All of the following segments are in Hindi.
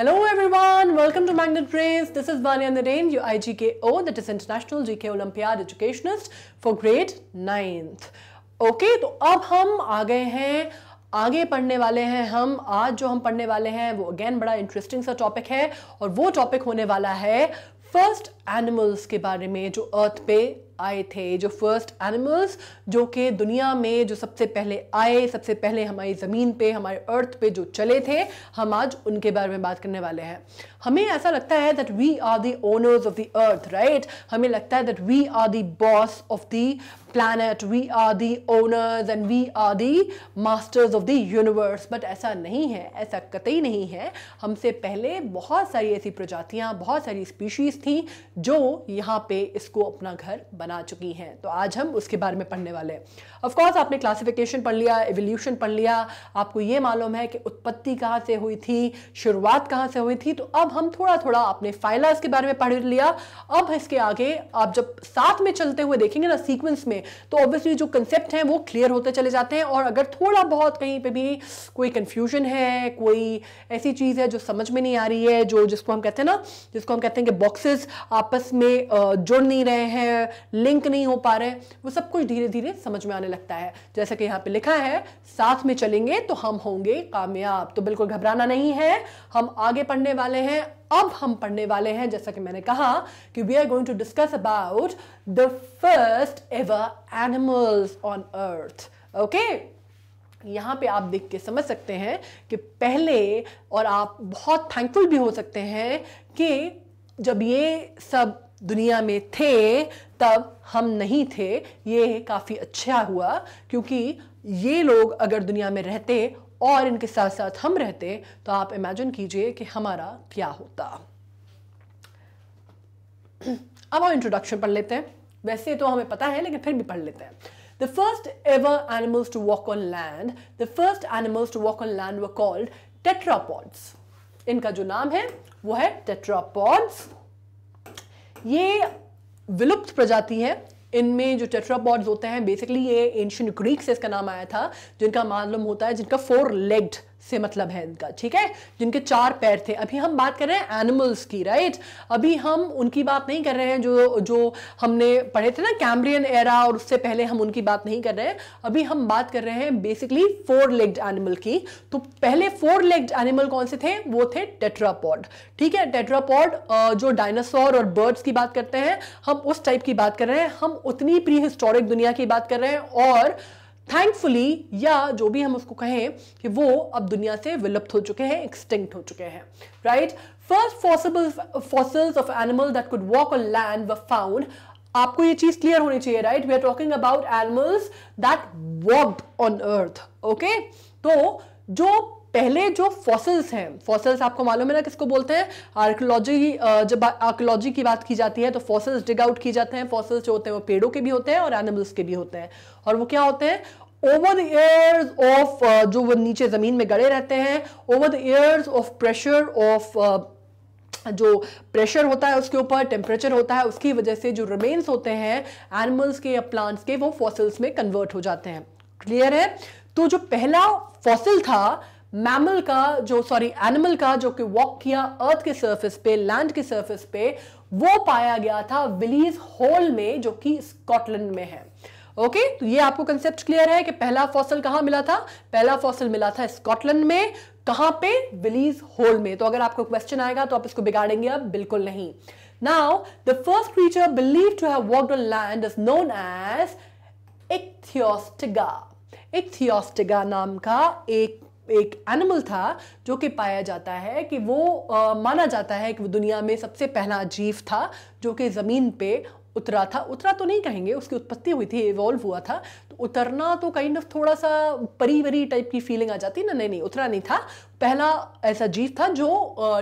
Hello everyone, welcome to Magnet Race. This is Vanya Naren, your IGKO, that is International GK Olympiad Educationist for grade 9th. Okay तो अब हम आ गए हैं आगे पढ़ने वाले हैं हम आज जो हम पढ़ने वाले हैं वो अगेन बड़ा इंटरेस्टिंग सा टॉपिक है और वो टॉपिक होने वाला है फर्स्ट एनिमल्स के बारे में जो अर्थ पे आए थे जो फर्स्ट एनिमल्स जो कि दुनिया में जो सबसे पहले आए सबसे पहले हमारी ज़मीन पे हमारे अर्थ पे जो चले थे हम आज उनके बारे में बात करने वाले हैं हमें ऐसा लगता है that we are the owners of the earth right हमें लगता है that we are the boss of the planet we are the owners and we are the masters of the universe but ऐसा नहीं है ऐसा कतई नहीं है हमसे पहले बहुत सारी ऐसी प्रजातियाँ बहुत सारी स्पीशीज़ थी जो यहाँ पे इसको अपना घर बना सामने आ चुकी हैं तो आज हम उसके बारे में पढ़ने वाले हैं ऑफकोर्स आपने क्लासिफिकेशन पढ़ लिया एवोल्यूशन पढ़ लिया आपको ये मालूम है कि उत्पत्ति कहाँ से हुई थी शुरुआत कहाँ से हुई थी तो अब हम थोड़ा थोड़ा आपने फाइलास के बारे में पढ़ लिया अब इसके आगे आप जब साथ में चलते हुए देखेंगे ना सीक्वेंस में तो ऑब्वियसली जो कंसेप्ट हैं वो क्लियर होते चले जाते हैं और अगर थोड़ा बहुत कहीं पर भी कोई कन्फ्यूजन है कोई ऐसी चीज़ है जो समझ में नहीं आ रही है जो जिसको हम कहते हैं ना जिसको हम कहते हैं कि बॉक्सेस आपस में जुड़ नहीं रहे हैं लिंक नहीं हो पा रहे वो सब कुछ धीरे धीरे समझ में आने लगता है जैसा कि यहाँ पे लिखा है साथ में चलेंगे तो हम होंगे कामयाब तो बिल्कुल घबराना नहीं है हम आगे पढ़ने वाले हैं अब हम पढ़ने वाले हैं जैसा कि मैंने कहा कि we are going to discuss about the first ever animals on earth okay यहाँ पे आप देख के समझ सकते हैं कि पहले और आप बहुत थैंकफुल भी हो सकते हैं कि जब ये सब दुनिया में थे तब हम नहीं थे ये काफ़ी अच्छा हुआ क्योंकि ये लोग अगर दुनिया में रहते और इनके साथ साथ हम रहते तो आप इमेजिन कीजिए कि हमारा क्या होता अब हम इंट्रोडक्शन पढ़ लेते हैं वैसे तो हमें पता है लेकिन फिर भी पढ़ लेते हैं the first ever animals to walk on land the first animals to walk on land were called tetrapods इनका जो नाम है वो है टेट्रापॉड्स ये विलुप्त प्रजाति है इनमें जो टेट्रापॉड्स होते हैं बेसिकली ये एंशियंट ग्रीक से इसका नाम आया था जिनका मालूम होता है जिनका फोर लेग्ड से मतलब है इनका ठीक है जिनके चार पैर थे अभी हम बात कर रहे हैं एनिमल्स की राइट अभी हम उनकी बात नहीं कर रहे हैं जो जो हमने पढ़े थे ना कैम्ब्रियन एरा और उससे पहले हम उनकी बात नहीं कर रहे हैं अभी हम बात कर रहे हैं बेसिकली फोर लेग्ड एनिमल की तो पहले फोर लेग्ड एनिमल कौन से थे वो थे टेट्रापॉड ठीक है टेट्रापॉड जो डायनासोर और बर्ड्स की बात करते हैं हम उस टाइप की बात कर रहे हैं हम उतनी प्री दुनिया की बात कर रहे हैं और थैंकफुली या जो भी हम उसको कहें कि वो अब दुनिया से विलुप्त हो चुके हैं एक्सटिंक्ट हो चुके हैं right first fossil fossils of animal that could walk on land were found आपको ये चीज क्लियर होनी चाहिए right we are talking about animals that walked on earth okay तो जो पहले जो फॉसिल्स हैं फॉसिल्स आपको मालूम है ना किसको बोलते हैं आर्कोलॉजी जब आर्कोलॉजी की बात की जाती है तो फॉसिल्स डिग आउट की जाते हैं फॉसिल्स जो होते हैं वो पेड़ों के भी होते हैं और एनिमल्स के भी होते हैं और वो क्या होते हैं ओवर द ईयर्स ऑफ जो वो नीचे ज़मीन में गड़े रहते हैं over the years of pressure of जो प्रेशर होता है उसके ऊपर टेम्परेचर होता है उसकी वजह से जो रिमेन्स होते हैं एनिमल्स के या प्लांट्स के वो फॉसिल्स में कन्वर्ट हो जाते हैं क्लियर है तो जो पहला फॉसिल था मैमल का जो सॉरी एनिमल का जो कि वॉक किया अर्थ के सरफेस पे लैंड के सरफेस पे वो पाया गया था विलीज होल में जो कि स्कॉटलैंड में है ओके okay? तो ये आपको कंसेप्ट क्लियर है कि पहला फॉसल कहां मिला था पहला फॉसल मिला था स्कॉटलैंड में कहां पे विलीज होल में तो अगर आपको क्वेश्चन आएगा तो आप इसको बिगाड़ेंगे आप बिल्कुल नहीं now the first creature believe to have walk on land is known as ichthyostega ichthyostega नाम का एक एक एनिमल था जो कि पाया जाता है कि वो आ, माना जाता है कि वो दुनिया में सबसे पहला जीव था जो कि ज़मीन पे उतरा था उतरा तो नहीं कहेंगे उसकी उत्पत्ति हुई थी इवॉल्व हुआ था तो उतरना तो काइंड ऑफ थोड़ा सा परी वरी टाइप की फीलिंग आ जाती ना नहीं नहीं उतरा नहीं था पहला ऐसा जीव था जो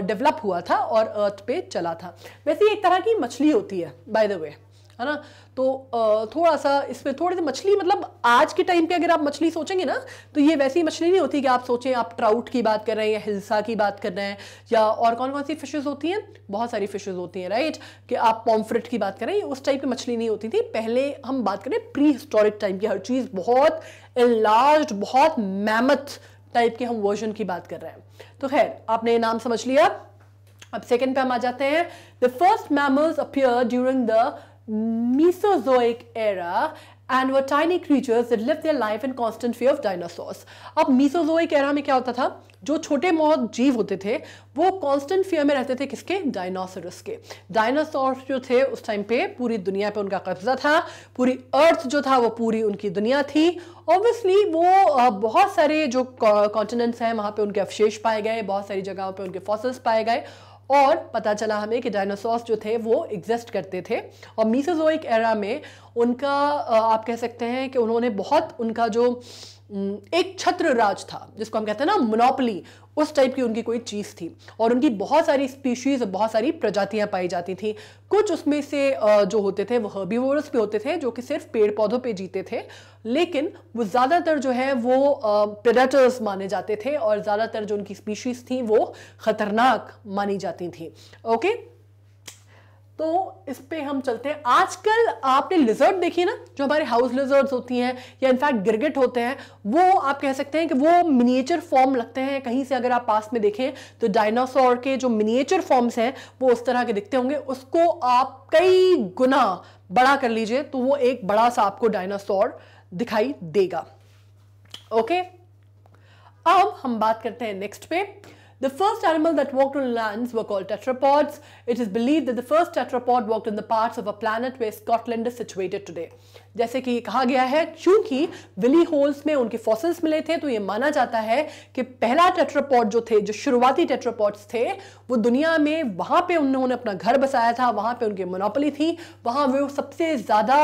डेवलप हुआ था और अर्थ पे चला था वैसे एक तरह की मछली होती है बाय द वे है ना तो थोड़ा सा इसमें थोड़ी सी मछली मतलब आज के टाइम पे अगर आप मछली सोचेंगे ना तो ये वैसी मछली नहीं होती कि आप सोचें आप ट्राउट की बात कर रहे हैं या हिल्सा की बात कर रहे हैं या और कौन कौन सी फिशेज़ होती हैं बहुत सारी फिशेज़ होती हैं राइट कि आप पॉम्फ्रेट की बात करें उस टाइप की मछली नहीं होती थी पहले हम बात करें प्री हिस्टोरिक टाइम की हर चीज़ बहुत लार्ज बहुत मैमथ टाइप के हम वर्जन की बात कर रहे हैं तो खैर आपने नाम समझ लिया अब सेकेंड पे हम आ जाते हैं the first mammals appear during the Mesozoic era and were tiny creatures that live their life in constant fear of dinosaurs अब मीसोजोइक एरा में क्या होता था जो छोटे मौत जीव होते थे वो कॉन्स्टेंट फेयर में रहते थे किसके डायनासोरस के डायनासोर जो थे उस टाइम पे पूरी दुनिया पे उनका कब्जा था पूरी अर्थ जो था वो पूरी उनकी दुनिया थी ऑब्वियसली वो बहुत सारे जो कॉन्टिनेंट्स हैं वहाँ पे उनके अवशेष पाए गए बहुत सारी जगहों पे उनके फॉसल्स पाए गए और पता चला हमें कि डायनासोर्स जो थे वो एग्जिस्ट करते थे और मीसोजोइक एरा में उनका आप कह सकते हैं कि उन्होंने बहुत उनका जो एक छत्र राज था जिसको हम कहते हैं ना मोनोपली उस टाइप की उनकी कोई चीज़ थी और उनकी बहुत सारी स्पीशीज़ बहुत सारी प्रजातियां पाई जाती थी कुछ उसमें से जो होते थे वो हर्बीवोरस भी होते थे जो कि सिर्फ पेड़ पौधों पे जीते थे लेकिन वो ज़्यादातर जो है वो प्रेडेटर्स माने जाते थे और ज़्यादातर जो उनकी स्पीशीज़ थी वो ख़तरनाक मानी जाती थी ओके तो इस पे हम चलते हैं आजकल आपने लिजर्ट देखी ना जो हमारे हाउस लिजर्ट होती हैं या इनफैक्ट गिरगिट होते हैं वो आप कह सकते हैं कि वो मिनिएचर फॉर्म लगते हैं कहीं से अगर आप पास में देखें तो डायनासोर के जो मिनिएचर फॉर्म्स हैं वो उस तरह के दिखते होंगे उसको आप कई गुना बड़ा कर लीजिए तो वो एक बड़ा सा आपको डायनासोर दिखाई देगा ओके अब हम बात करते हैं नेक्स्ट पे The first animal that walked on lands were called tetrapods. It is believed that the first tetrapod walked in the parts of a planet where Scotland is situated today. जैसे कि कहा गया है चूंकि विली होल्स में उनके फॉसिल्स मिले थे तो ये माना जाता है कि पहला टेट्रोपॉट जो थे जो शुरुआती टेट्रोपॉट्स थे वो दुनिया में वहाँ पे उन्होंने अपना घर बसाया था वहाँ पे उनकी मोनोपली थी वहाँ वे सबसे ज़्यादा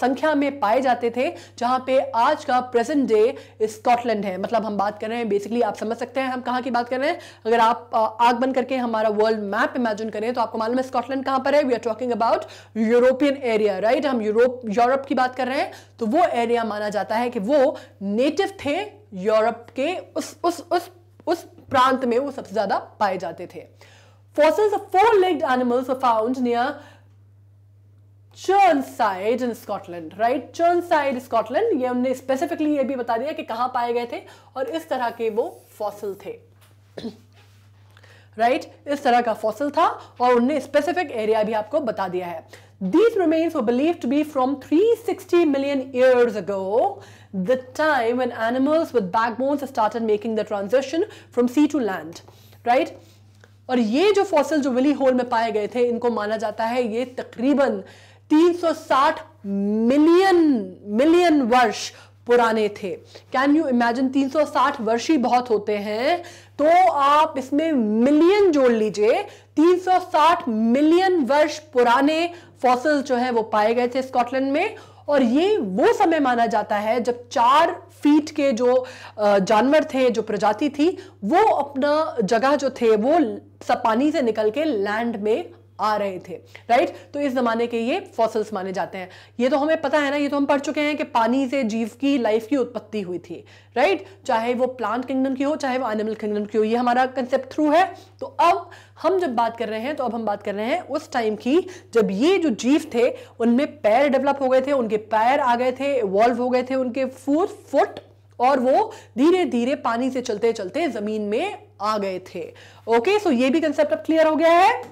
संख्या में पाए जाते थे जहाँ पे आज का प्रेजेंट डे स्कॉटलैंड है मतलब हम बात कर रहे हैं बेसिकली आप समझ सकते हैं हम कहाँ की बात कर रहे हैं अगर आप आग बन करके हमारा वर्ल्ड मैप इमेजिन करें तो आपको मालूम है स्कॉटलैंड कहाँ पर है we are talking about European area right हम यूरोप यूरोप की बात कर रहे हैं तो वो एरिया माना जाता है कि वो नेटिव थे यूरोप के उस उस उस उस प्रांत में वो सबसे ज्यादा पाए जाते थे fossils of four legged animals found near Churnside in Scotland right Churnside Scotland ये हमने स्पेसिफिकली ये भी बता दिया कि कहां पाए गए थे और इस तरह के वो फॉसिल थे राइट right? इस तरह का फॉसिल था और उनने स्पेसिफिक एरिया भी आपको बता दिया है These remains were believed to be from 360 million years ago, the time when animals with backbones started making the transition from sea to land, right? और ये जो फॉसिल जो विली होल में पाए गए थे इनको माना जाता है ये तकरीबन 360 मिलियन मिलियन वर्ष पुराने थे कैन यू इमेजिन 360 वर्षी बहुत होते हैं तो आप इसमें मिलियन जोड़ लीजिए 360 मिलियन वर्ष पुराने फॉसिल्स जो है वो पाए गए थे स्कॉटलैंड में और ये वो समय माना जाता है जब चार फीट के जो जानवर थे जो प्रजाति थी वो अपना जगह जो थे वो पानी से निकल के लैंड में आ रहे थे राइट तो इस ज़माने के ये फॉसल्स माने जाते हैं ये तो हमें पता है ना ये तो हम पढ़ चुके हैं कि पानी से जीव की लाइफ की उत्पत्ति हुई थी राइट चाहे वो प्लांट किंगडम की हो चाहे वो एनिमल किंगडम की हो ये हमारा कंसेप्ट थ्रू है तो अब हम जब बात कर रहे हैं तो अब हम बात कर रहे हैं उस टाइम की जब ये जो जीव थे उनमें पैर डेवलप हो गए थे उनके पैर आ गए थे इवॉल्व हो गए थे उनके फूट फुट और वो धीरे धीरे पानी से चलते चलते ज़मीन में आ गए थे ओके सो ये भी कंसेप्ट अब क्लियर हो गया है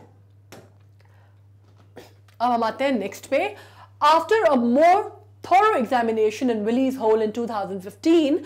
अब हम आते हैं नेक्स्ट पे after a more thorough examination in Willie's hole in 2015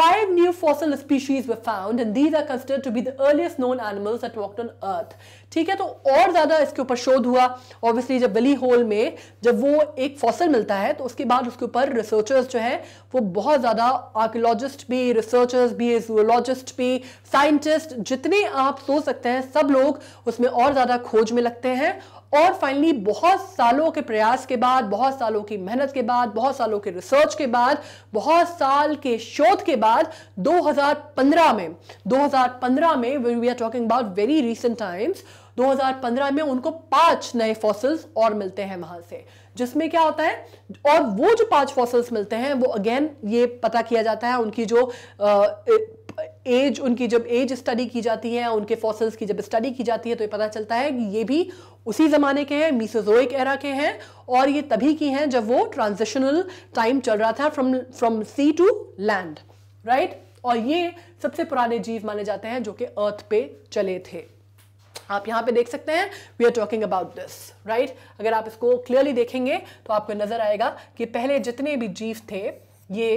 Five new fossil species were found and these are considered to be the earliest known animals that walked on earth. ठीक है तो और ज़्यादा इसके ऊपर शोध हुआ Obviously जब बली होल में जब वो एक फॉसिल मिलता है तो उसके बाद उसके ऊपर रिसर्चर्स जो हैं वो बहुत ज़्यादा आर्कियोलॉजिस्ट भी रिसर्चर्स भी जूलॉजिस्ट भी साइंटिस्ट जितने आप सोच सकते हैं सब लोग उसमें और ज़्यादा खोज में लगते हैं और फाइनली बहुत सालों के प्रयास के बाद बहुत सालों की मेहनत के बाद बहुत सालों के रिसर्च के बाद बहुत साल के शोध के बाद 2015 में 2015 में we are talking about very recent times 2015 में उनको पांच नए फॉसिल्स और मिलते हैं वहां से जिसमें क्या होता है और वो जो पांच फॉसिल्स मिलते हैं वो अगेन ये पता किया जाता है उनकी जो एज उनकी जब एज स्टडी की जाती है उनके फॉसल्स की जब स्टडी की जाती है तो ये पता चलता है कि ये भी उसी ज़माने के हैं मीसोजोइक एरा के हैं और ये तभी की हैं जब वो ट्रांजिशनल टाइम चल रहा था from from sea to land right और ये सबसे पुराने जीव माने जाते हैं जो कि अर्थ पे चले थे आप यहां पे देख सकते हैं we are talking about this right अगर आप इसको क्लियरली देखेंगे तो आपको नज़र आएगा कि पहले जितने भी जीव थे ये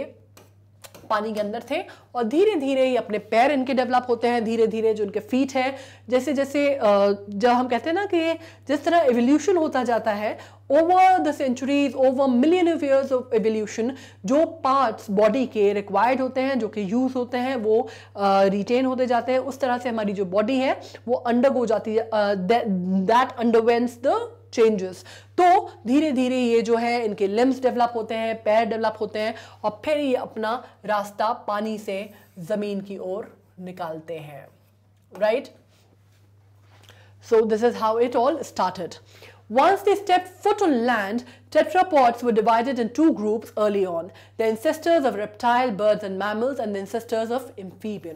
पानी के अंदर थे और धीरे धीरे ही अपने पैर इनके डेवलप होते हैं धीरे धीरे जो इनके फीट हैं जैसे जैसे जब हम कहते हैं ना कि जिस तरह एवोल्यूशन होता जाता है over the centuries over million of years of evolution जो पार्ट्स बॉडी के रिक्वायर्ड होते हैं जो कि यूज़ होते हैं वो रिटेन uh, होते जाते हैं उस तरह से हमारी जो बॉडी है वो अंडर हो जाती है दैट अंडरवेंस द चेंजेस तो धीरे धीरे ये जो है इनके लिम्स डेवलप होते हैं पैर डेवलप होते हैं और फिर ये अपना रास्ता पानी से ज़मीन की ओर निकालते हैं right so this is how it all started Once they stepped foot on land, tetrapods were divided in two groups early on, the ancestors of reptile, birds and mammals and the ancestors of amphibian.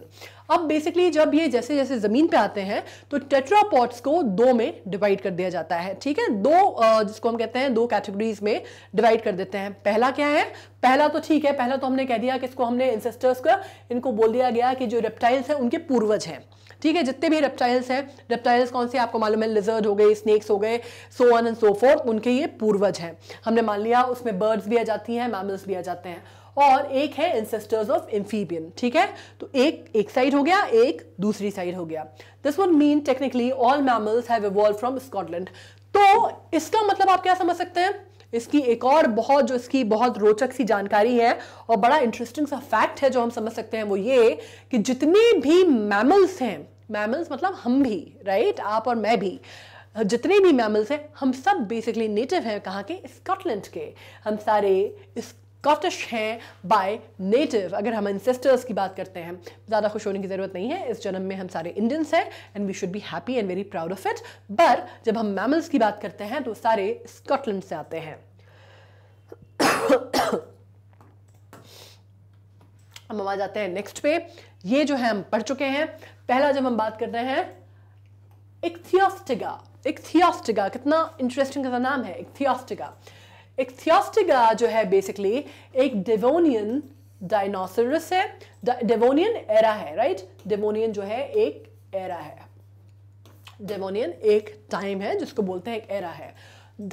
अब basically जब ये जैसे जैसे ज़मीन पे आते हैं तो टेट्रापॉड्स को दो में डिवाइड कर दिया जाता है ठीक है दो जिसको हम कहते हैं दो कैटेगरीज में डिवाइड कर देते हैं पहला क्या है पहला तो ठीक है पहला तो हमने कह दिया कि इसको हमने इंसेस्टर्स का इनको बोल दिया गया कि जो रेप्टाइल्स हैं उनके पूर्वज हैं ठीक है जितने भी रेप्टाइल्स हैं रेप्टाइल्स कौन से आपको मालूम है लिजर्ड हो गए स्नेक्स हो गए so on and so forth उनके ये पूर्वज हैं हमने मान लिया उसमें बर्ड्स भी आ जाती हैं मैमल्स भी आ जाते हैं और एक है इंसेस्टर्स ऑफ इंफीबियन ठीक है तो एक एक साइड हो गया एक दूसरी साइड हो गया this would mean technically all mammals have evolve from Scotland तो इसका मतलब आप क्या समझ सकते हैं इसकी एक और बहुत जो इसकी बहुत रोचक सी जानकारी है और बड़ा इंटरेस्टिंग सा फैक्ट है जो हम समझ सकते हैं वो ये कि जितने भी मैमल्स हैं मैमल्स मतलब हम भी राइट आप और मैं भी जितने भी मैमल्स हैं हम सब बेसिकली नेटिव हैं कहाँ के स्कॉटलैंड के हम सारे इस स्कॉटिश हैं बाय नेटिव अगर हम इंसेस्टर्स की बात करते हैं ज़्यादा खुश होने की ज़रूरत नहीं है इस जन्म में हम सारे इंडियंस हैं and we should be happy and very proud of it but जब हम मैमल्स की बात करते हैं तो सारे स्कॉटलैंड से आते हैं हम आ जाते हैं नेक्स्ट पे ये जो है हम पढ़ चुके हैं पहला जब हम बात करते हैं इक्थियोस्टिगा इक्थियोस्टिगा कितना इंटरेस्टिंग का नाम है इक्थियोस्टिगा एक थियोस्टिगा जो है बेसिकली एक डेवोनियन डायनासोरस है डेवोनियन एरा है राइट डेवोनियन जो है एक एरा है डेवोनियन एक टाइम है जिसको बोलते हैं एक एरा है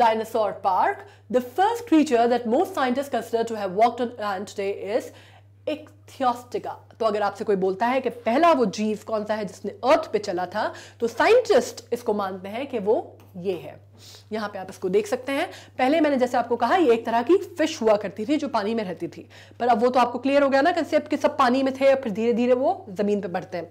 dinosaur park. The first creature that most scientists consider to have walked on today is is ichthyostiga. तो अगर आपसे कोई बोलता है कि पहला वो जीव कौन सा है जिसने अर्थ पे चला था तो साइंटिस्ट इसको मानते हैं कि वो ये है यहां पे आप इसको देख सकते हैं पहले मैंने जैसे आपको कहा ये एक तरह की फिश हुआ करती थी जो पानी में रहती थी पर अब वो तो आपको क्लियर हो गया ना कंसेप्ट कि सब पानी में थे फिर धीरे धीरे वो जमीन पर बढ़ते हैं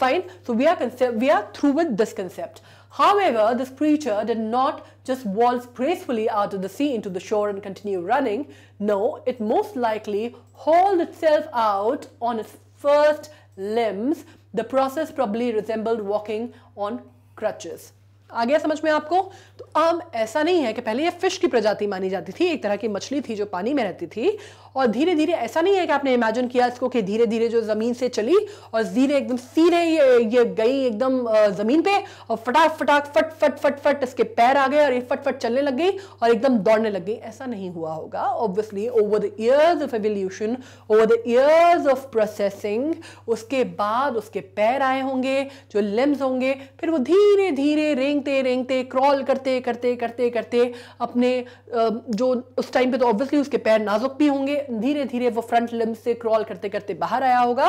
fine so we are we are through with this concept however this creature did not just waltz gracefully out of the sea into the shore and continue running no it most likely hold itself out on it first limbs the process probably resembled walking on crutches आ गया समझ में आपको तो आम ऐसा नहीं है कि पहले ये फिश की प्रजाति मानी जाती थी एक तरह की मछली थी जो पानी में रहती थी और धीरे धीरे ऐसा नहीं है कि आपने इमेजिन किया इसको कि धीरे धीरे जो ज़मीन से चली और धीरे एकदम सीधे ये ये गई एकदम ज़मीन पे और फटाक फटाक फट फट फट फट इसके पैर आ गए और ये फट फट चलने लग गई और एकदम दौड़ने लग गई ऐसा नहीं हुआ होगा obviously over the years of evolution over the years of processing उसके बाद उसके पैर आए होंगे जो लिम्स होंगे फिर वो धीरे धीरे रिंग रेंगते रेंगते क्रॉल करते करते करते करते अपने जो उस टाइम पे तो ऑब्वियसली उसके पैर नाजुक भी होंगे धीरे धीरे वो फ्रंट लिम्ब से क्रॉल करते करते बाहर आया होगा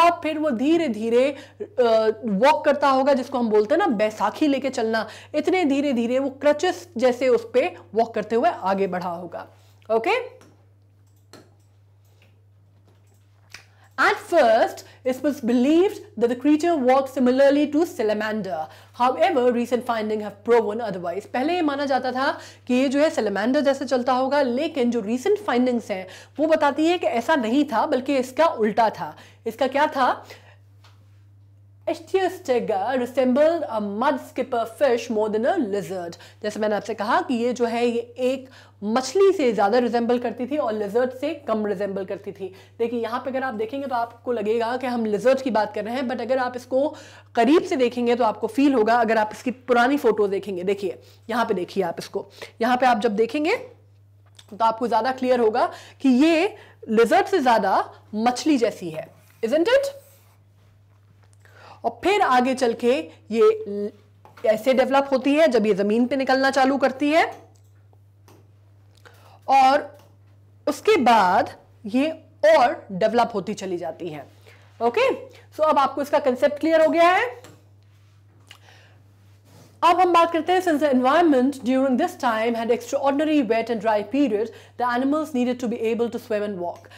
और फिर वो धीरे धीरे वॉक करता होगा जिसको हम बोलते हैं ना बैसाखी लेके चलना इतने धीरे धीरे वो क्रचेस जैसे उस पर वॉक करते हुए आगे बढ़ा होगा okay okay? At first, it was believed that the creature walked similarly to salamander. However, recent findings have proven otherwise. पहले ये माना जाता था कि ये जो है salamander जैसे चलता होगा लेकिन जो recent findings हैं वो बताती है कि ऐसा नहीं था बल्कि इसका उल्टा था इसका क्या था ichthyostega resemble a mudskipper fish more than a lizard जैसे मैंने आपसे कहा कि ये जो है ये एक मछली से ज़्यादा रिजेंबल करती थी और लिजर्ड से कम रिजेंबल करती थी देखिए यहाँ पे अगर आप देखेंगे तो आपको लगेगा कि हम लिजर्ड की बात कर रहे हैं बट अगर आप इसको करीब से देखेंगे तो आपको फील होगा अगर आप इसकी पुरानी फ़ोटो देखेंगे देखिए यहाँ पे देखिए आप इसको यहाँ पे आप जब देखेंगे तो आपको ज़्यादा क्लियर होगा कि ये लिजर्ड से ज़्यादा मछली जैसी है इजेंट इट और फिर आगे चल के ये ऐसे डेवलप होती है जब ये जमीन पे निकलना चालू करती है और उसके बाद ये और डेवलप होती चली जाती है ओके सो so, अब आपको इसका कंसेप्ट क्लियर हो गया है अब हम बात करते हैं since environment during this time had ordinary wet and dry period the animals needed to be able to swim and walk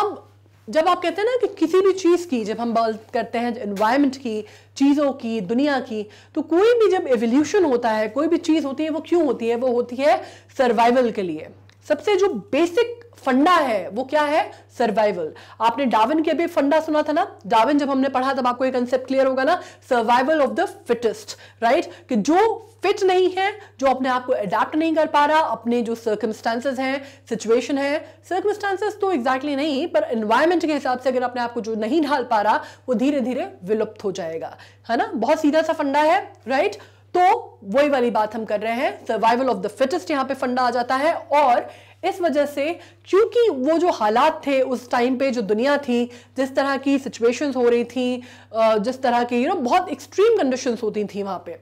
अब जब आप कहते हैं ना कि किसी भी चीज़ की जब हम बात करते हैं एनवायरमेंट की चीज़ों की दुनिया की तो कोई भी जब एवोल्यूशन होता है कोई भी चीज़ होती है वो क्यों होती है वो होती है सर्वाइवल के लिए सबसे जो बेसिक फंडा है वो क्या है सर्वाइवल आपने डाविन के भी फंडा सुना था ना डाविन जब हमने पढ़ा तब आपको ये कंसेप्ट क्लियर होगा ना survival of the fittest right कि जो फिट नहीं है जो अपने आप को अडेप्ट नहीं कर पा रहा अपने जो सर्कमस्टांसेस हैं सिचुएशन है सर्कमस्टांसेस तो एग्जैक्टली exactly नहीं पर एनवायरमेंट के हिसाब से अगर अपने आप को जो नहीं ढाल पा रहा वो धीरे धीरे विलुप्त हो जाएगा है ना बहुत सीधा सा फंडा है राइट तो वही वाली बात हम कर रहे हैं सर्वाइवल ऑफ द फिटेस्ट यहां पे फंडा आ जाता है और इस वजह से क्योंकि वो जो हालात थे उस टाइम पे जो दुनिया थी जिस तरह की सिचुएशंस हो रही थी जिस तरह की यू नो बहुत एक्सट्रीम कंडीशंस होती थी वहाँ पे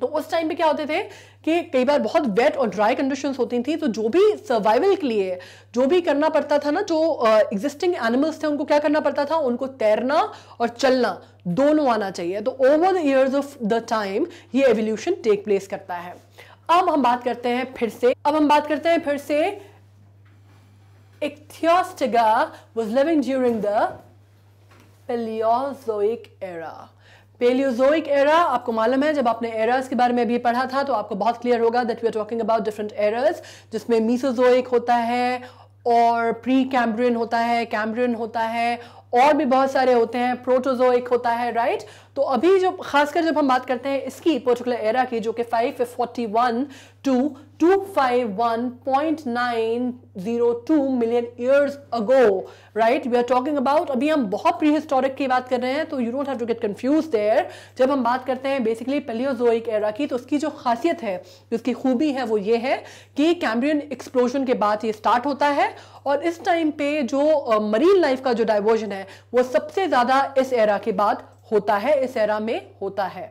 तो उस टाइम पे क्या होते थे कि कई बार बहुत वेट और ड्राई कंडीशन होती थी तो जो भी सर्वाइवल के लिए जो भी करना पड़ता था ना जो एग्जिस्टिंग uh, एनिमल्स थे उनको क्या करना पड़ता था उनको तैरना और चलना दोनों आना चाहिए तो over the years of the time ये एवोल्यूशन टेक प्लेस करता है अब हम बात करते हैं फिर से अब हम बात करते हैं फिर से ichthyostega was living during the Paleozoic era Paleozoic era आपको मालूम है जब आपने एरर्स के बारे में अभी पढ़ा था तो आपको बहुत क्लियर होगा that we are talking about different eras जिसमें मीसोजोइक होता है और प्री कैम्ब्रियन होता है कैम्ब्रियन होता है और भी बहुत सारे होते हैं एक होता है राइट तो अभी जो खासकर जब हम बात करते हैं इसकी पर्टिकुलर एरा की जो कि 541 to 251.902 million years ago right we are talking about अभी हम बहुत प्री हिस्टोरिक की बात कर रहे हैं तो you don't have to get confuse there जब हम बात करते हैं बेसिकली पेलियोजोइक एरा की तो उसकी जो खासियत है उसकी खूबी है वो ये है कि कैम्ब्रियन एक्सप्लोजन के बाद ये स्टार्ट होता है और इस टाइम पे जो मरीन लाइफ का जो डाइवर्जन है वो सबसे ज़्यादा इस एरा के बाद होता है इस एरा में होता है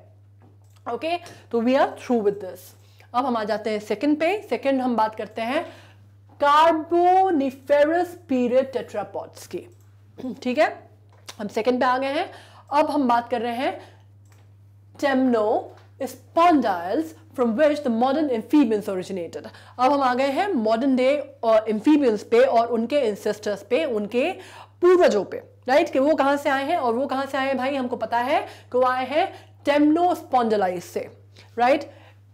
ओके तो we are through with this अब हम आ जाते हैं सेकंड पे सेकंड हम बात करते हैं कार्बोनिफेरस पीरियड टेट्रापॉड्स की ठीक है हम सेकंड पे आ गए हैं अब हम बात कर रहे हैं temnospondyls from which the modern amphibians originated अब हम आ गए हैं मॉडर्न डे और एम्फीबियंस पे और उनके इंसेस्टर्स पे उनके पूर्वजों पे राइट right? कि वो कहाँ से आए हैं और वो कहाँ से आए हैं भाई हमको पता है कि वो आए हैं टेम्नोस्पॉन्डलाइस से राइट right?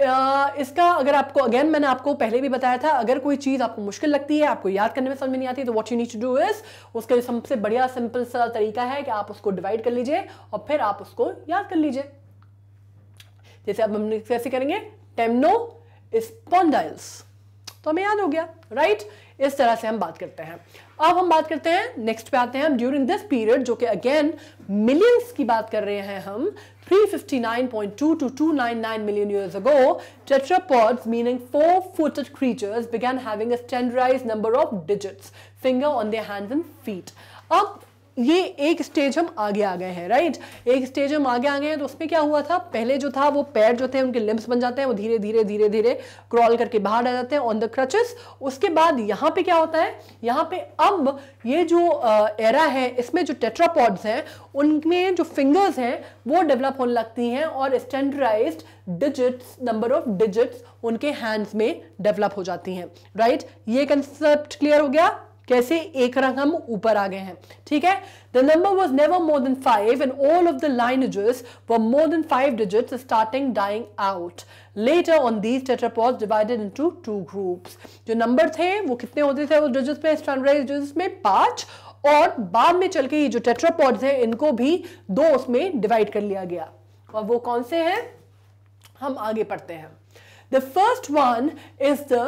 Uh, इसका अगर आपको अगेन मैंने आपको पहले भी बताया था अगर कोई चीज़ आपको मुश्किल लगती है आपको याद करने में समझ में नहीं आती तो what you need to do is उसका सबसे बढ़िया सिंपल सा तरीका है कि आप उसको डिवाइड कर लीजिए और फिर आप उसको याद कर लीजिए जैसे अब हम कैसे करेंगे टेमनो स्पॉन्डाइल्स तो हमें याद हो गया राइट इस तरह से हम बात करते हैं अब हम बात करते हैं नेक्स्ट पे आते हैं हम ड्यूरिंग दिस पीरियड जो कि अगेन मिलियंस की बात कर रहे हैं हम 359.2 to 299 million years ago tetrapods meaning four footed creatures began having a standardized number of digits finger on their hands and feet अब ये एक स्टेज हम आगे आ गए हैं राइट एक स्टेज हम आगे आ गए हैं तो उसमें क्या हुआ था पहले जो था वो पैर जो थे उनके लिम्स बन जाते हैं वो धीरे धीरे धीरे धीरे क्रॉल करके बाहर आ जाते हैं ऑन द क्रचेस उसके बाद यहाँ पे क्या होता है यहाँ पे अब ये जो एरा है इसमें जो टेट्रापॉड्स हैं उनमें जो फिंगर्स हैं वो डेवलप होने लगती हैं और standardize digits number of digits उनके हैंड्स में डेवलप हो जाती हैं राइट ये कंसेप्ट क्लियर हो गया कैसे एक रंग हम ऊपर आ गए हैं ठीक है the number was never more than five and all of the line were more than five digit starting dying out later on these tetrapods divided into two group जो नंबर थे वो कितने होते थे उस डिजिट में स्टैंडर्डाइज डिजिट में पांच और बाद में चल के ये जो टेट्रापॉड्स हैं इनको भी दो उसमें डिवाइड कर लिया गया और वो कौन से हैं हम आगे पढ़ते हैं the first one is the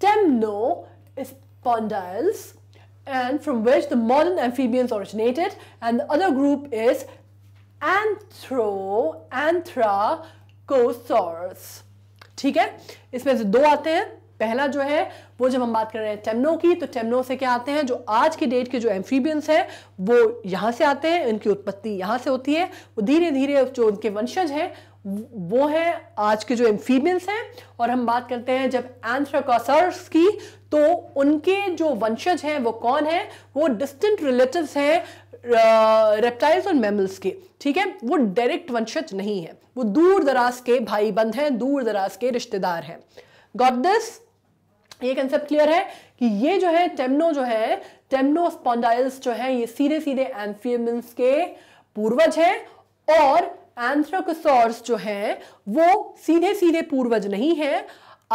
टेम्नो pondyles and from which the modern amphibians originated and the other group is anthro anthroanthracosaurus ठीक है इसमें से दो आते हैं पहला जो है वो जब हम बात कर रहे हैं टेमनो की तो टेमनो से क्या आते हैं जो आज के डेट के जो एम्फीबियंस हैं वो यहाँ से आते हैं इनकी उत्पत्ति यहाँ से होती है वो धीरे धीरे जो उनके वंशज हैं वो है आज के जो एम्फीबियंस हैं और हम बात करते हैं जब एंथ्राकोसर्स की तो उनके जो वंशज हैं वो कौन है वो डिस्टेंट रिलेटिव्स हैं रेप्टाइल्स और मेमल्स के ठीक है वो डायरेक्ट वंशज नहीं है वो दूर दराज के भाई बंद हैं दूर दराज के रिश्तेदार हैं गॉट ये कंसेप्ट क्लियर है कि ये जो है टेमनो जो है टेमनो स्पॉन्डाइल्स जो है ये सीधे सीधे एम्फीबियंस के पूर्वज हैं और एंथ्रोकसोर्स जो हैं वो सीधे सीधे पूर्वज नहीं हैं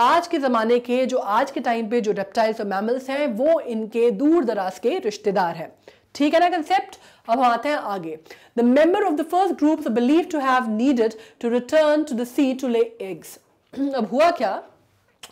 आज के ज़माने के जो आज के टाइम पे जो रेप्टाइल्स और मैमल्स हैं वो इनके दूर दराज के रिश्तेदार हैं ठीक है ना कंसेप्ट अब हम आते हैं आगे the member of the first group believe to have needed to return to the sea to lay eggs अब हुआ क्या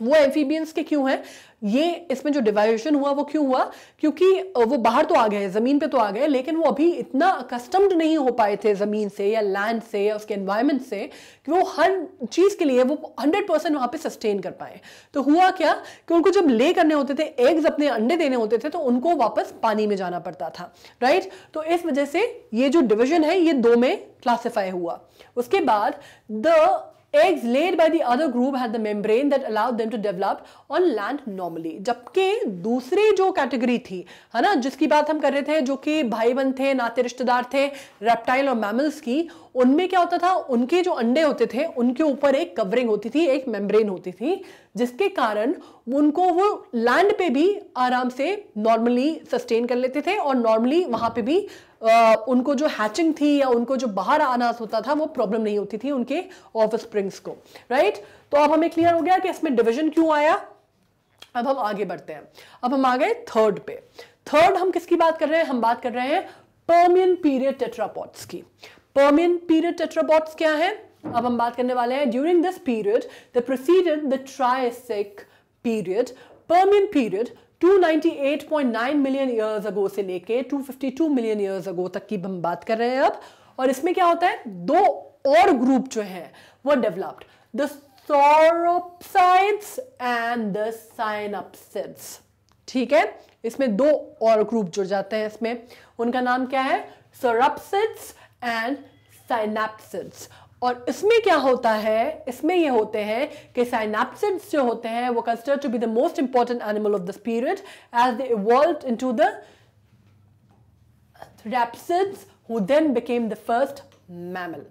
वो एम्फीबियंस के क्यों हैं ये इसमें जो डिवाइएशन हुआ वो क्यों हुआ क्योंकि वो बाहर तो आ गए ज़मीन पे तो आ गए लेकिन वो अभी इतना अकस्टम्ड नहीं हो पाए थे ज़मीन से या लैंड से या उसके एनवायरनमेंट से कि वो हर चीज़ के लिए वो हंड्रेड परसेंट वहां पर सस्टेन कर पाए तो हुआ क्या कि उनको जब ले करने होते थे एग्स अपने अंडे देने होते थे तो उनको वापस पानी में जाना पड़ता था राइट तो इस वजह से ये जो डिविजन है ये दो में क्लासीफाई हुआ उसके बाद the eggs laid by the other group had the membrane that allowed them to develop on land normally जबकि दूसरी जो कैटेगरी थी है ना जिसकी बात हम कर रहे थे जो कि भाई बंद थे नाते रिश्तेदार थे रेप्टाइल और मैमल्स की उनमें क्या होता था उनके जो अंडे होते थे उनके ऊपर एक कवरिंग होती थी एक मेम्ब्रेन होती थी जिसके कारण उनको वो लैंड पे भी आराम से नॉर्मली सस्टेन कर लेते थे और नॉर्मली वहां पे भी आ, उनको जो हैचिंग थी या उनको जो बाहर आना होता था वो प्रॉब्लम नहीं होती थी उनके ऑफ स्प्रिंग्स को राइट तो अब हमें क्लियर हो गया कि इसमें डिविजन क्यों आया अब हम आगे बढ़ते हैं अब हम आ गए थर्ड पे थर्ड हम किसकी बात कर रहे हैं हम बात कर रहे हैं पर्मियन पीरियड टेट्रापॉड्स की पर्मियन पीरियड टेट्राबॉट्स क्या है अब हम बात करने वाले हैं during this period the proceeded the Triassic period Permian period 298.9 million years ago से लेके 252 मिलियन ईयर्स अगो तक की हम बात कर रहे हैं अब और इसमें क्या होता है दो और ग्रुप जो है वो developed the sauropsids and the synapsids ठीक है इसमें दो और ग्रुप जुड़ जाते हैं इसमें उनका नाम क्या है सोरपसिड्स एंड साइनाप्सिड्स और इसमें क्या होता है इसमें ये होते हैं कि साइनाप्सिड्स जो होते हैं वो consider to be the most important animal of this period as they evolve into therapsids who then became the first mammal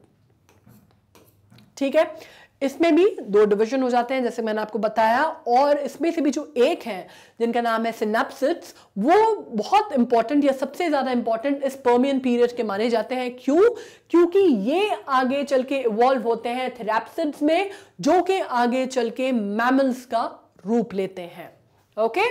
ठीक है इसमें भी दो डिवीजन हो जाते हैं जैसे मैंने आपको बताया और इसमें से भी जो एक है जिनका नाम है सिनेप्सिट्स वो बहुत इंपॉर्टेंट या सबसे ज़्यादा इंपॉर्टेंट इस पर्मियन पीरियड के माने जाते हैं क्यों क्योंकि ये आगे चल के इवॉल्व होते हैं थेरेप्सिड्स में जो कि आगे चल के मैमल्स का रूप लेते हैं okay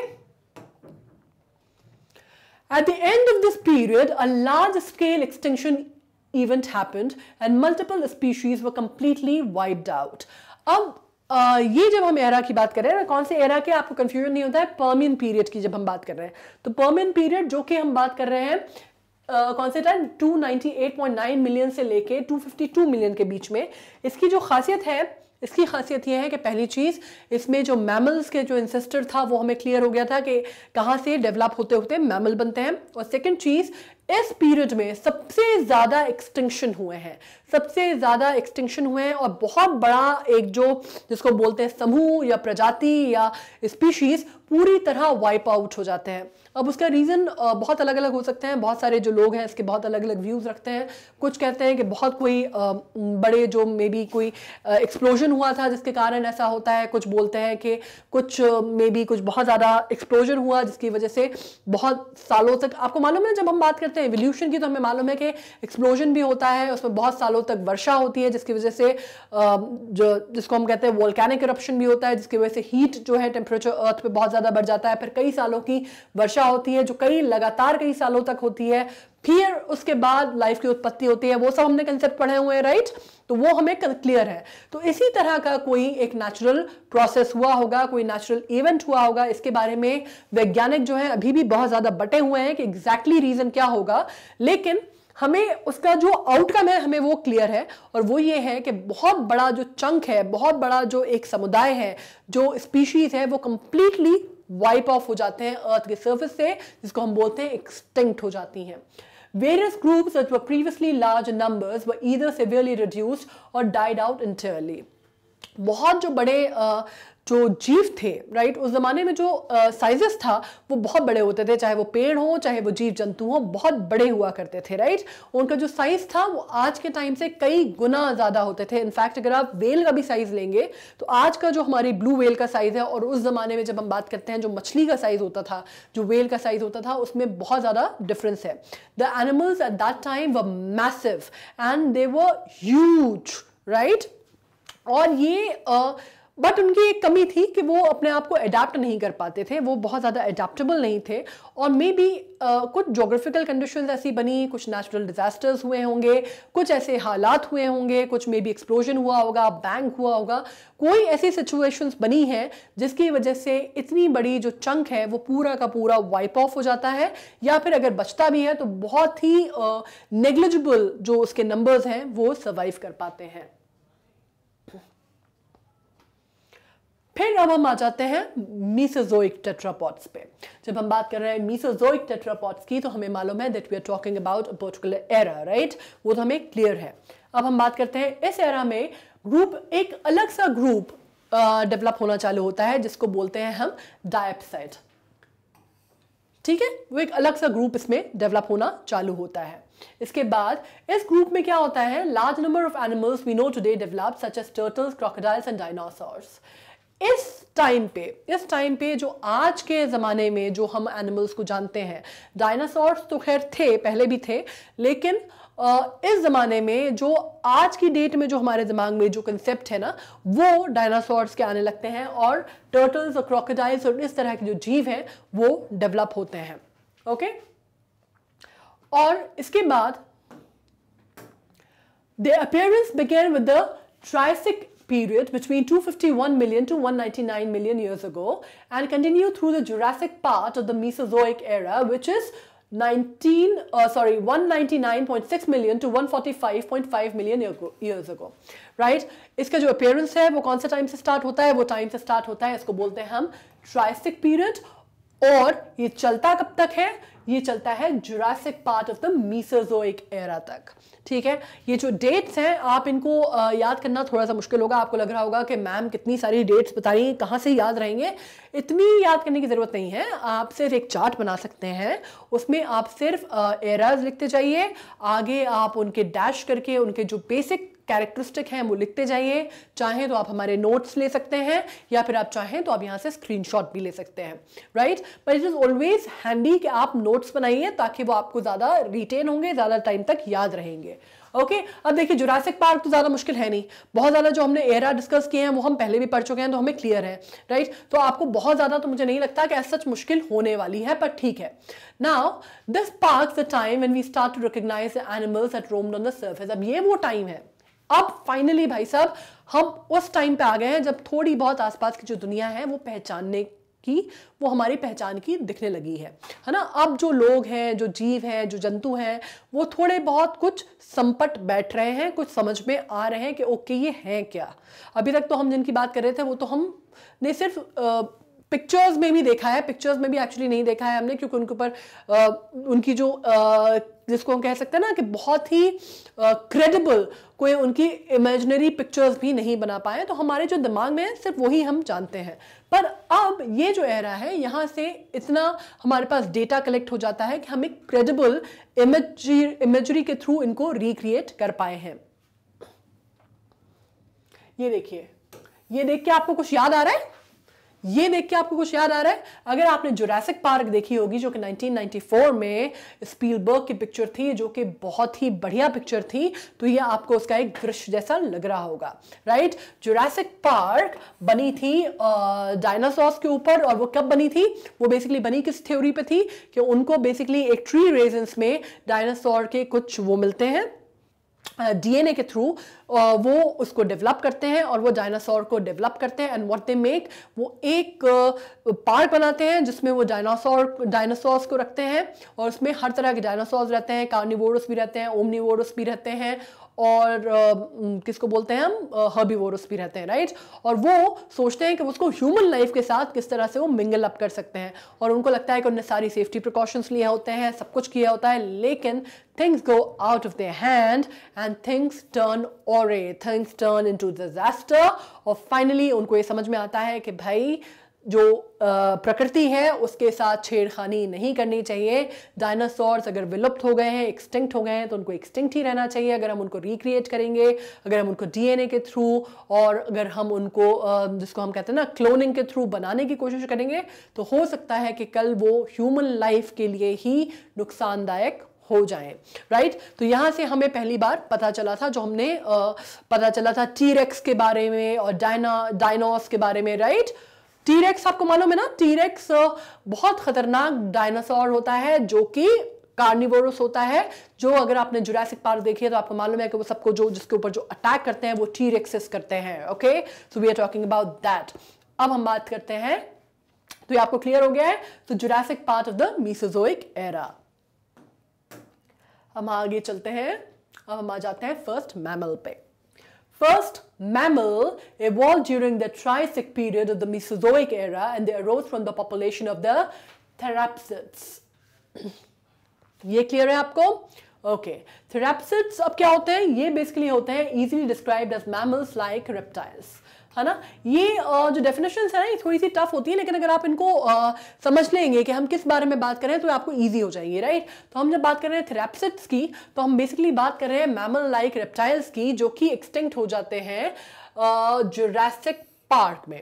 at the end of this period a large scale extension event happened and multiple species were completely wiped out. अब Uh, ये जब हम एरा की बात कर रहे हैं कौन से एरा के आपको कंफ्यूजन नहीं होता है पर्मियन पीरियड की जब हम बात कर रहे हैं तो पर्मियन पीरियड जो कि हम बात कर रहे हैं Uh, कौन से टाइम 298.9 मिलियन से लेके 252 मिलियन के बीच में इसकी जो खासियत है इसकी खासियत यह है कि पहली चीज़ इसमें जो मैमल्स के जो इंसेस्टर था वो हमें क्लियर हो गया था कि कहाँ से डेवलप होते होते मैमल बनते हैं और सेकंड चीज़ इस पीरियड में सबसे ज़्यादा एक्सटिंक्शन हुए हैं सबसे ज़्यादा एक्सटिंक्शन हुए हैं और बहुत बड़ा एक जो जिसको बोलते हैं समूह या प्रजाति या स्पीशीज़ पूरी तरह वाइप आउट हो जाते हैं अब उसका रीज़न बहुत अलग अलग हो सकते हैं बहुत सारे जो लोग हैं इसके बहुत अलग अलग व्यूज़ रखते हैं कुछ कहते हैं कि बहुत कोई बड़े जो मे बी कोई एक्सप्लोजन हुआ था जिसके कारण ऐसा होता है कुछ बोलते हैं कि कुछ मे बी कुछ बहुत ज़्यादा एक्सप्लोजन हुआ जिसकी वजह से बहुत सालों तक आपको मालूम है जब हम बात करते हैं सकते हैं एवोल्यूशन की तो हमें मालूम है कि एक्सप्लोजन भी होता है उसमें बहुत सालों तक वर्षा होती है जिसकी वजह से जो जिसको हम कहते हैं वोल्कैनिक करप्शन भी होता है जिसकी वजह से हीट जो है टेम्परेचर अर्थ पर बहुत ज़्यादा बढ़ जाता है फिर कई सालों की वर्षा होती है जो कई लगातार कई सालों तक होती है फिर उसके बाद लाइफ की उत्पत्ति होती है वो सब हमने कंसेप्ट पढ़े हुए हैं राइट तो वो हमें क्लियर है तो इसी तरह का कोई एक नेचुरल प्रोसेस हुआ होगा कोई नेचुरल इवेंट हुआ होगा इसके बारे में वैज्ञानिक जो है अभी भी बहुत ज़्यादा बटे हुए हैं कि एग्जैक्टली exactly रीज़न क्या होगा लेकिन हमें उसका जो आउटकम है हमें वो क्लियर है और वो ये है कि बहुत बड़ा जो चंक है बहुत बड़ा जो एक समुदाय है जो स्पीशीज़ है वो कंप्लीटली वाइप ऑफ हो जाते हैं अर्थ के सर्फिस से जिसको हम बोलते हैं एक्सटिंक्ट हो जाती हैं Various groups that were previously large in numbers were either severely reduced or died out entirely. बहुत जो बड़े जो जीव थे राइट उस ज़माने में जो साइजेस था वो बहुत बड़े होते थे चाहे वो पेड़ हो चाहे वो जीव जंतु हो बहुत बड़े हुआ करते थे राइट उनका जो साइज था वो आज के टाइम से कई गुना ज़्यादा होते थे इनफैक्ट अगर आप वेल का भी साइज़ लेंगे तो आज का जो हमारी ब्लू वेल का साइज़ है और उस ज़माने में जब हम बात करते हैं जो मछली का साइज़ होता था जो वेल का साइज़ होता था उसमें बहुत ज़्यादा डिफरेंस है the animals at that time were massive and they views right और ये uh, बट उनकी एक कमी थी कि वो अपने आप को अडेप्ट नहीं कर पाते थे वो बहुत ज़्यादा अडेप्टेबल नहीं थे और मे बी कुछ जोग्राफिकल कंडीशन ऐसी बनी कुछ नेचुरल डिजास्टर्स हुए होंगे कुछ ऐसे हालात हुए होंगे कुछ मे बी एक्सप्लोजन हुआ होगा बैंक हुआ होगा कोई ऐसी सिचुएशंस बनी हैं जिसकी वजह से इतनी बड़ी जो चंक है वो पूरा का पूरा वाइप ऑफ हो जाता है या फिर अगर बचता भी है तो बहुत ही नेग्लिजिबल uh, जो उसके नंबर्स हैं वो सर्वाइव कर पाते हैं फिर अब हम आ जाते हैं मीसोजोइक टेट्रापॉड्स पे जब हम बात कर रहे हैं मीसोजोइक टेट्रापॉड्स की तो हमें मालूम है that we are talking about a particular era right वो तो हमें क्लियर है अब हम बात करते हैं इस एरा में ग्रुप एक अलग सा ग्रुप डेवलप होना चालू होता है जिसको बोलते हैं हम डायपसाइड ठीक है वो एक अलग सा ग्रुप इसमें डेवलप होना चालू होता है इसके बाद इस ग्रुप में क्या होता है large number of animals we know today develop such as turtles crocodiles and dinosaurs इस टाइम पे इस टाइम पे जो आज के ज़माने में जो हम एनिमल्स को जानते हैं डायनासोर्स तो खैर थे पहले भी थे लेकिन इस ज़माने में जो आज की डेट में जो हमारे दिमाग में जो कंसेप्ट है ना वो डायनासोर्स के आने लगते हैं और टर्टल्स और क्रोकोडाइल्स और इस तरह के जो जीव हैं वो डेवलप होते हैं ओके और इसके बाद the appearance began with the Triassic period between 251 million to 199 million years ago and continue through the Jurassic part of the Mesozoic era, which is 19 uh, sorry 199.6 million to 145.5 million years ago right इसका जो appearance है वो कौन सा time से start होता है वो time से start होता है इसको बोलते हैं हम Triassic period. और ये चलता कब तक है ये चलता है Jurassic part of the Mesozoic era तक ठीक है ये जो डेट्स हैं आप इनको याद करना थोड़ा सा मुश्किल होगा आपको लग रहा होगा कि मैम कितनी सारी डेट्स बता रही हैं कहाँ से याद रहेंगे इतनी याद करने की ज़रूरत नहीं है आप सिर्फ एक चार्ट बना सकते हैं उसमें आप सिर्फ एराज लिखते जाइए आगे आप उनके डैश करके उनके जो बेसिक कैरेक्टरिस्टिक हैं वो लिखते जाइए चाहें तो आप हमारे नोट्स ले सकते हैं या फिर आप चाहें तो आप यहाँ से स्क्रीनशॉट भी ले सकते हैं right but it is always handy कि आप नोट्स बनाइए ताकि वो आपको ज़्यादा रिटेन होंगे ज़्यादा टाइम तक याद रहेंगे ओके okay? अब देखिए जुरासिक पार्क तो ज़्यादा मुश्किल है नहीं बहुत ज़्यादा जो हमने एरा डिस्कस किए हैं वो हम पहले भी पढ़ चुके हैं तो हमें क्लियर है राइट तो आपको बहुत ज़्यादा तो मुझे नहीं लगता कि सच मुश्किल होने वाली है पर ठीक है now this park the time when we start to recognise animals at roam on the surface अब ये वो टाइम है अब फाइनली भाई साहब हम उस टाइम पे आ गए हैं जब थोड़ी बहुत आसपास की जो दुनिया है वो पहचानने की वो हमारी पहचान की दिखने लगी है है ना अब जो लोग हैं जो जीव हैं जो जंतु हैं वो थोड़े बहुत कुछ संपट बैठ रहे हैं कुछ समझ में आ रहे हैं कि ओके ये हैं क्या अभी तक तो हम जिनकी बात कर रहे थे वो तो हम ने सिर्फ पिक्चर्स में भी देखा है पिक्चर्स में भी एक्चुअली नहीं देखा है हमने क्योंकि उनके ऊपर उनकी जो आ, जिसको हम कह सकते हैं ना कि बहुत ही क्रेडिबल कोई उनकी इमेजनरी पिक्चर्स भी नहीं बना पाए तो हमारे जो दिमाग में है सिर्फ वही हम जानते हैं पर अब ये जो एरा है यहाँ से इतना हमारे पास डेटा कलेक्ट हो जाता है कि हम एक क्रेडिबल इमेजरी इमेजरी के थ्रू इनको रिक्रिएट कर पाए हैं ये देखिए ये देख के आपको कुछ याद आ रहा है ये देख के आपको कुछ याद आ रहा है अगर आपने जोरासिक पार्क देखी होगी जो कि 1994 में स्पीलबर्ग की पिक्चर थी जो कि बहुत ही बढ़िया पिक्चर थी तो ये आपको उसका एक दृश्य जैसा लग रहा होगा राइट जोरासिक पार्क बनी थी डायनासॉर्स के ऊपर और वो कब बनी थी वो बेसिकली बनी किस थ्योरी पे थी कि उनको बेसिकली एक ट्री रेजेंस में डायनासोर के कुछ वो मिलते हैं डीएनए के थ्रू वो उसको डेवलप करते हैं और वो डायनासोर को डेवलप करते हैं एंड व्हाट दे मेक वो एक पार्क बनाते हैं जिसमें वो डायनासोर डायनासोर्स को रखते हैं और उसमें हर तरह के डायनासोर्स रहते हैं कार्निवोरस भी रहते हैं ओमनीवोरस भी रहते हैं और uh, किसको बोलते हैं हम वोरस भी रहते हैं राइट और वो सोचते हैं कि उसको ह्यूमन लाइफ के साथ किस तरह से वो मिंगल अप कर सकते हैं और उनको लगता है कि उनने सारी सेफ्टी प्रिकॉशंस लिए होते हैं सब कुछ किया होता है लेकिन go out of of hand and things turn और things turn into disaster और फाइनली उनको ये समझ में आता है कि भाई जो प्रकृति है उसके साथ छेड़खानी नहीं करनी चाहिए डायनासोर्स अगर विलुप्त हो गए हैं एक्सटिंक्ट हो गए हैं तो उनको एक्सटिंक्ट ही रहना चाहिए अगर हम उनको रिक्रिएट करेंगे अगर हम उनको डीएनए के थ्रू और अगर हम उनको जिसको हम कहते हैं ना क्लोनिंग के थ्रू बनाने की कोशिश करेंगे तो हो सकता है कि कल वो ह्यूमन लाइफ के लिए ही नुकसानदायक हो जाए राइट तो यहाँ से हमें पहली बार पता चला था जो हमने पता चला था टीरेक्स के बारे में और डायना डायनोस के बारे में राइट right? टीरेक्स आपको मालूम है ना टीरेक्स बहुत खतरनाक डायनासोर होता है जो कि कार्निवोरस होता है जो अगर आपने जुरासिक पार्क देखी है तो आपको मालूम है कि वो सबको जो जिसके ऊपर जो अटैक करते हैं वो टीरेक्सेस करते हैं okay so we are talking about that अब हम बात करते हैं तो ये आपको क्लियर हो गया है तो Jurassic part of the Mesozoic era हम आगे चलते हैं अब हम आ जाते हैं फर्स्ट मैमल पे First, mammal evolved during the Triassic period of the Mesozoic era and they arose from the population of the therapsids. ये क्लियर है आपको ओके थेरापसिड्स अब क्या होते हैं basically बेसिकली होते हैं easily described as mammals like reptiles. है ना ये जो डेफिनेशन है ना ये थोड़ी सी टफ होती है लेकिन अगर आप इनको समझ लेंगे कि हम किस बारे में बात कर रहे हैं तो आपको ईजी हो जाएंगे राइट तो हम जब बात कर रहे हैं थेरेपसिट्स की तो हम बेसिकली बात कर रहे हैं मैमल लाइक रेप्टाइल्स की जो कि एक्सटिंक्ट हो जाते हैं जोरेसिक पार्क में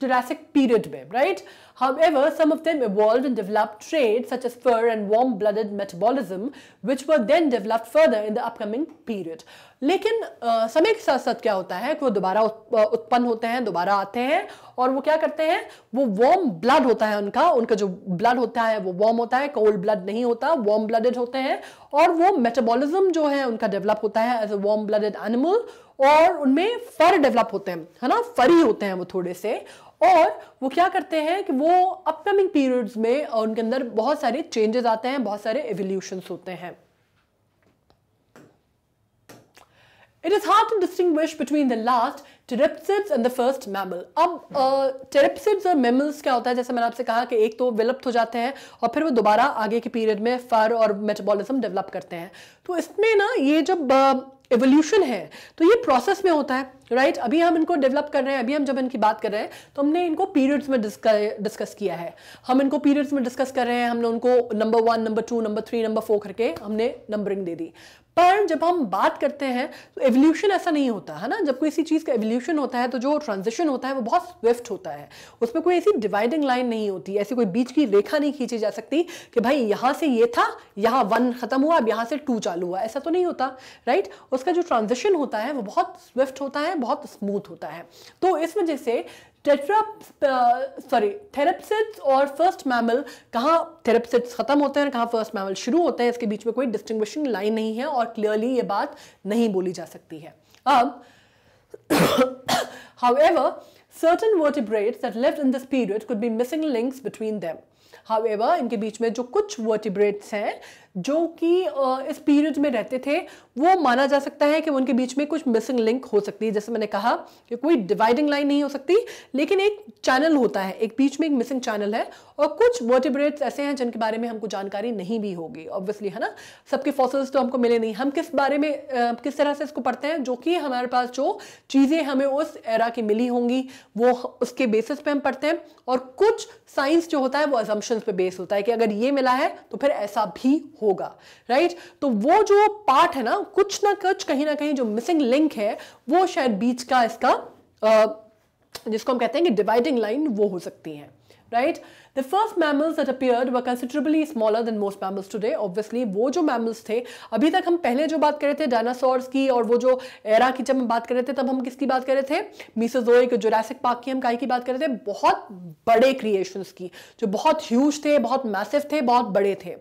Jurassic period में, right? However, some of them evolved and developed traits such as fur and warm-blooded metabolism, which were then developed further in the upcoming period. लेकिन uh, समय के साथ साथ क्या होता है कि वो दोबारा उत्पन्न होते हैं दोबारा आते हैं और वो क्या करते हैं वो वॉर्म ब्लड होता है उनका उनका जो ब्लड होता है वो वॉर्म होता है कोल्ड ब्लड नहीं होता वॉर्म ब्लडेड होते हैं और वो मेटाबॉलिज्म जो है उनका डेवलप होता है as a warm blooded animal और उनमें फर डेवलप होते हैं है ना फरी होते हैं वो थोड़े से और वो क्या करते हैं कि वो अपकमिंग पीरियड्स में उनके अंदर बहुत सारे चेंजेस आते हैं बहुत सारे एवोल्यूशंस होते हैं it is hard to distinguish between the last therapsids and the first mammal अब टेरेप्सिड्स और मेमल्स क्या होता है जैसे मैंने आपसे कहा कि एक तो विलुप्त हो जाते हैं और फिर वो दोबारा आगे के पीरियड में फर और मेटाबॉलिज्म डेवलप करते हैं तो इसमें ना ये जब uh, एवोल्यूशन है तो ये प्रोसेस में होता है राइट right? अभी हम इनको डेवलप कर रहे हैं अभी हम जब इनकी बात कर रहे हैं तो हमने इनको पीरियड्स में डिस्कस किया है हम इनको पीरियड्स में डिस्कस कर रहे हैं हमने उनको number one number two number three number four करके हमने नंबरिंग दे दी पर जब हम बात करते हैं तो एवोल्यूशन ऐसा नहीं होता है ना जब कोई किसी चीज़ का एवोल्यूशन होता है तो जो ट्रांजिशन होता है वो बहुत स्विफ्ट होता है उसमें कोई ऐसी डिवाइडिंग लाइन नहीं होती ऐसी कोई बीच की रेखा नहीं खींची जा सकती कि भाई यहाँ से ये था यहाँ वन ख़त्म हुआ अब यहाँ से टू चालू हुआ ऐसा तो नहीं होता राइट उसका जो ट्रांजिशन होता है वो बहुत स्विफ्ट होता है बहुत स्मूथ होता है तो इस वजह से टेट्रा सॉरी uh, और फर्स्ट मैमल कहाँ खत्म होते हैं कहाँ फर्स्ट मैमल शुरू होते हैं इसके बीच में कोई डिस्टिंग्विशिंग लाइन नहीं है और क्लियरली ये बात नहीं बोली जा सकती है अब However, certain vertebrates live in this period period be missing missing between between however इनके बीच में जो कुछ वर्टिब्रेट्स हैं जो कि इस पीरियड में रहते थे वो माना जा सकता है कि उनके बीच में कुछ मिसिंग लिंक हो सकती है जैसे मैंने कहा कि कोई डिवाइडिंग लाइन नहीं हो सकती लेकिन एक चैनल होता है एक बीच में एक मिसिंग चैनल है और कुछ वर्टिब्रेट्स ऐसे हैं जिनके बारे में हमको जानकारी नहीं भी होगी ऑब्वियसली है ना सबके फॉसल्स तो हमको मिले नहीं हम किस बारे में आ, किस तरह से इसको पढ़ते हैं जो कि हमारे पास जो चीज़ें हमें उस एरा की मिली होंगी वो उसके बेसिस पे हम पढ़ते हैं और कुछ साइंस जो होता है वो एजम्पन्स पे बेस होता है कि अगर ये मिला है तो फिर ऐसा भी होगा राइट तो वो जो पार्ट है ना कुछ ना कुछ कहीं ना कहीं जो मिसिंग लिंक है वो शायद बीच का इसका जिसको हम कहते हैं कि डिवाइडिंग लाइन वो हो सकती है right the first mammals that appeared were considerably smaller than most mammals today. Obviously वो जो मैमल्स थे अभी तक हम पहले जो बात कर रहे थे डायनासोर्स की और वो जो एरा की जब हम बात कर रहे थे तब हम किसकी बात कर रहे थे के जोरासिक पार्क की हम काई की बात कर रहे थे बहुत बड़े क्रिएशंस की जो बहुत ह्यूज थे बहुत मैसिव थे बहुत बड़े थे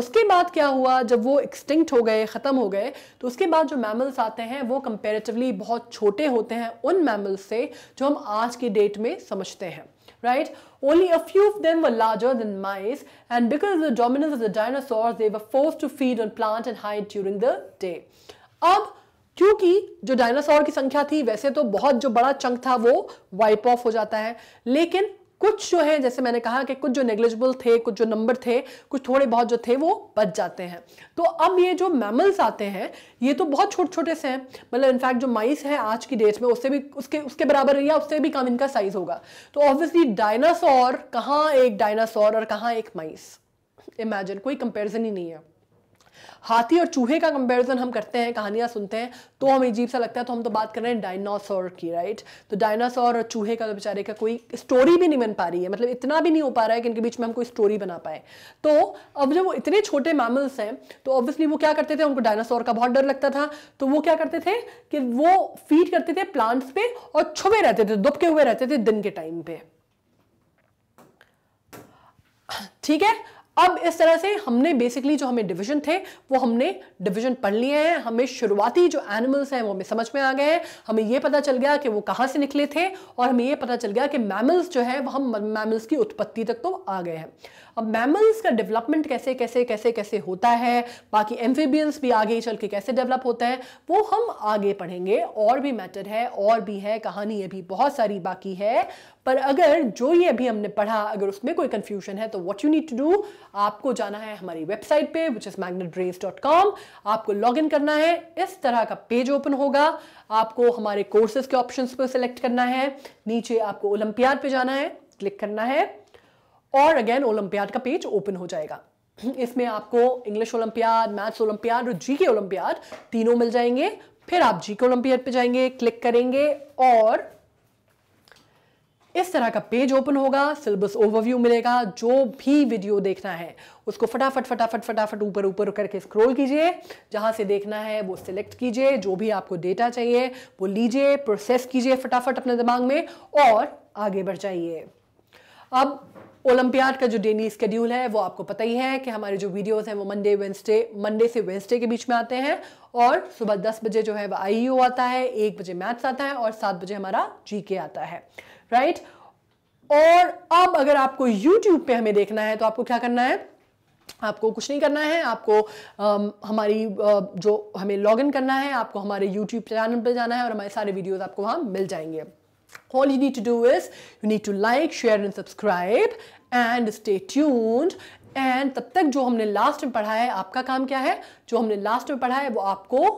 उसके बाद क्या हुआ जब वो एक्सटिंक्ट हो गए ख़त्म हो गए तो उसके बाद जो मैमल्स आते हैं वो कंपेरेटिवली बहुत छोटे होते हैं उन मैमल्स से जो हम आज की डेट में समझते हैं right only a few of them were larger than mice and because the dominance of the dinosaur they were force to feed on plant and hide during the day अब क्योंकि जो डायनासोर की संख्या थी वैसे तो बहुत जो बड़ा चंक था वो वाइप ऑफ हो जाता है लेकिन कुछ जो है जैसे मैंने कहा कि कुछ जो नेग्लिजिबल थे कुछ जो नंबर थे कुछ थोड़े बहुत जो थे वो बच जाते हैं तो अब ये जो मैमल्स आते हैं ये तो बहुत छोटे छोटे से हैं मतलब इनफैक्ट जो माइस है आज की डेट में उससे भी उसके उसके बराबर या उससे भी कम इनका साइज होगा तो ऑब्वियसली डायनासोर कहाँ एक डायनासोर और कहाँ एक माइस इमेजिन कोई कंपेरिजन ही नहीं है हाथी और चूहे का कंपेरिजन हम करते हैं कहानियां सुनते हैं तो हमें अजीब सा लगता है तो हम तो बात कर रहे हैं डायनासोर की राइट तो डायनासोर और चूहे का तो बेचारे का कोई स्टोरी भी नहीं बन पा रही है मतलब इतना भी नहीं हो पा रहा है कि इनके बीच में हम कोई स्टोरी बना पाए तो अब जब वो इतने छोटे मैमल्स हैं तो ऑब्वियसली वो क्या करते थे उनको डायनासोर का बहुत डर लगता था तो वो क्या करते थे कि वो फीड करते थे प्लांट्स पे और छुपे रहते थे दुबके हुए रहते थे दिन के टाइम पे ठीक है अब इस तरह से हमने बेसिकली जो हमें डिवीजन थे वो हमने डिवीजन पढ़ लिए हैं हमें शुरुआती जो एनिमल्स हैं वो हमें समझ में आ गए हैं हमें ये पता चल गया कि वो कहाँ से निकले थे और हमें ये पता चल गया कि मैमल्स जो है वह हम मैमल्स की उत्पत्ति तक तो आ गए हैं अब मैमल्स का डेवलपमेंट कैसे कैसे कैसे कैसे होता है बाकी एम्फीबियंस भी आगे चल के कैसे डेवलप होते हैं वो हम आगे पढ़ेंगे और भी मैटर है और भी है कहानी अभी बहुत सारी बाकी है पर अगर जो ये अभी हमने पढ़ा अगर उसमें कोई कन्फ्यूजन है तो what you need to do आपको जाना है हमारी वेबसाइट पे विच इज़ मैगनेट आपको लॉग इन करना है इस तरह का पेज ओपन होगा आपको हमारे कोर्सेज के ऑप्शन पर सेलेक्ट करना है नीचे आपको ओलंपियाड पे जाना है क्लिक करना है और अगेन ओलंपियाड का पेज ओपन हो जाएगा इसमें आपको इंग्लिश ओलंपियाड मैथ्स ओलंपियाड और जीके ओलंपियाड तीनों मिल जाएंगे फिर आप जी के ओलंपियाड पे जाएंगे क्लिक करेंगे और इस तरह का पेज ओपन होगा सिलेबस ओवरव्यू मिलेगा जो भी वीडियो देखना है उसको फटाफट फटाफट फटाफट ऊपर ऊपर करके स्क्रॉल कीजिए जहाँ से देखना है वो सिलेक्ट कीजिए जो भी आपको डेटा चाहिए वो लीजिए प्रोसेस कीजिए फटाफट अपने दिमाग में और आगे बढ़ जाइए अब ओलंपियाड का जो डेली स्केड्यूल है वो आपको पता ही है कि हमारे जो वीडियोस हैं वो मंडे वेंसडे मंडे से वेंसडे के बीच में आते हैं और सुबह दस बजे जो है वह आई e आता है एक बजे मैथ्स आता है और सात बजे हमारा जी आता है राइट और अब अगर आपको यूट्यूब पे हमें देखना है तो आपको क्या करना है आपको कुछ नहीं करना है आपको आ, हमारी आ, जो हमें लॉग करना है आपको हमारे यूट्यूब चैनल पर जाना है और हमारे सारे वीडियोज़ आपको वहां मिल जाएंगे all you need to do is you need to like share and subscribe and stay tuned and तब तक जो हमने लास्ट में पढ़ा है आपका काम क्या है जो हमने लास्ट में पढ़ा है वो आपको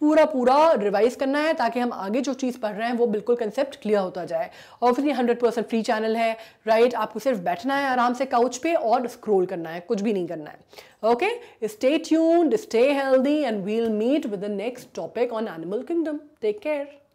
पूरा पूरा रिवाइज करना है ताकि हम आगे जो चीज़ पढ़ रहे हैं वो बिल्कुल कंसेप्ट क्लियर होता जाए obviously hundred percent free channel है राइट आपको सिर्फ बैठना है आराम से काउच पे और स्क्रोल करना है कुछ भी नहीं करना है okay stay tuned stay healthy and we'll meet with the next topic on animal kingdom take care